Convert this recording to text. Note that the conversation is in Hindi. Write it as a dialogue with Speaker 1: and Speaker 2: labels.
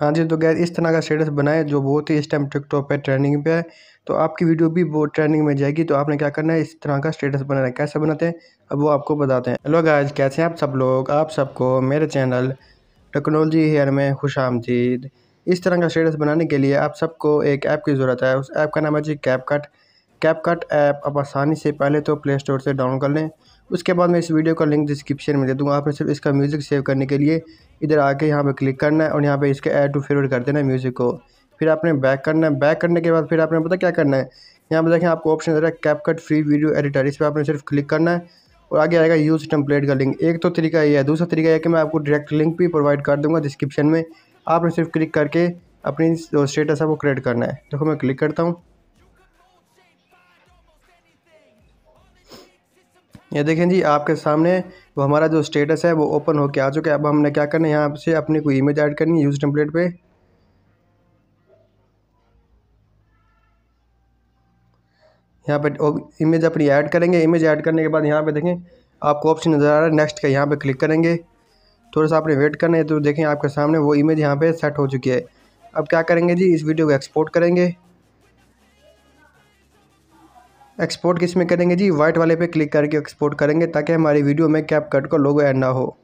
Speaker 1: हाँ जी तो गैर इस तरह का स्टेटस बनाए जो बहुत ही इस टाइम टिकटॉक पे ट्रेंडिंग पे है तो आपकी वीडियो भी बहुत ट्रेंडिंग में जाएगी तो आपने क्या करना है इस तरह का स्टेटस बनाना है कैसे बनाते हैं अब वो आपको बताते हैं हेलो गाइस कैसे हैं आप सब लोग आप सबको मेरे चैनल टेक्नोलॉजी हेयर में खुश इस तरह का स्टेटस बनाने के लिए आप सबको एक ऐप की ज़रूरत है उस ऐप का नाम है जी कैप कट कैपकट ऐप आप आसानी से पहले तो प्ले स्टोर से डाउन कर लें उसके बाद मैं इस वीडियो का लिंक डिस्क्रिप्शन में दे दूँगा आपने सिर्फ इसका म्यूज़िक सेव करने के लिए इधर आके यहाँ पर क्लिक करना है और यहाँ पर इसके ऐड टू फेवरेट कर देना है म्यूज़िक को फिर आपने बैक करना है बैक करने के बाद फिर आपने पता क्या करना है यहाँ पर देखें आपको ऑप्शन दे रहा है कैपकट फ्री वीडियो एडिटर इस पर आपने सिर्फ क्लिक करना है और आगे आएगा यूज़ टेम्पलेट का लिंक एक तो तरीका ये है दूसरा तरीका है कि मैं आपको डायरेक्ट लिंक भी प्रोवाइड कर दूँगा डिस्क्रिप्शन में आपने सिर्फ क्लिक करके अपनी जो स्टेटस है वो क्रिएट करना है देखो मैं क्लिक करता हूँ ये देखें जी आपके सामने वो हमारा जो स्टेटस है वो ओपन के आ चुका है अब हमने क्या करना है यहाँ से अपनी कोई इमेज ऐड करनी है यूज़ टेम्पलेट पे यहाँ पे इमेज अपनी ऐड करेंगे इमेज ऐड करने के बाद यहाँ पे देखें आपको ऑप्शन नज़र आ रहा है नेक्स्ट का यहाँ पे क्लिक करेंगे थोड़ा सा आपने वेट करना है तो देखें आपके सामने वो इमेज यहाँ पे सेट हो चुकी है अब क्या करेंगे जी इस वीडियो को एक्सपोर्ट करेंगे एक्सपोर्ट किस में करेंगे जी वाइट वाले पे क्लिक करके एक्सपोर्ट करेंगे ताकि हमारी वीडियो में कैप कट का लोगो एंड ना हो